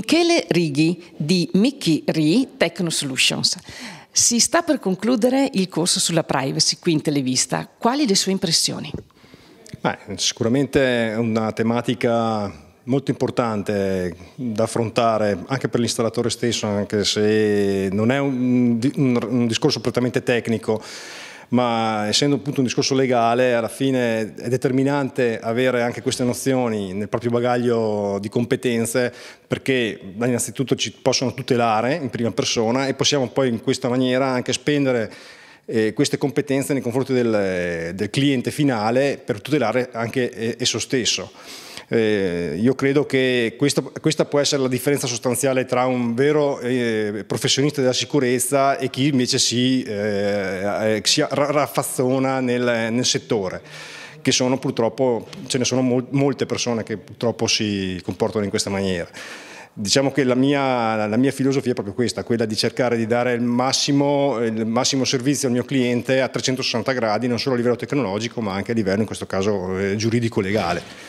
Michele Righi di Mickey Ri Techno Solutions. Si sta per concludere il corso sulla privacy qui in televista. Quali le sue impressioni? Beh, sicuramente è una tematica molto importante da affrontare anche per l'installatore stesso, anche se non è un, un, un discorso prettamente tecnico ma essendo appunto un discorso legale, alla fine è determinante avere anche queste nozioni nel proprio bagaglio di competenze perché innanzitutto ci possono tutelare in prima persona e possiamo poi in questa maniera anche spendere eh, queste competenze nei confronti del, del cliente finale per tutelare anche eh, esso stesso. Eh, io credo che questo, questa può essere la differenza sostanziale tra un vero eh, professionista della sicurezza e chi invece si, eh, eh si raffazzona nel, nel settore che sono purtroppo, ce ne sono molte persone che purtroppo si comportano in questa maniera. Diciamo che la mia, la mia filosofia è proprio questa, quella di cercare di dare il massimo, il massimo, servizio al mio cliente a 360 gradi, non solo a livello tecnologico ma anche a livello, in questo caso, eh, giuridico-legale.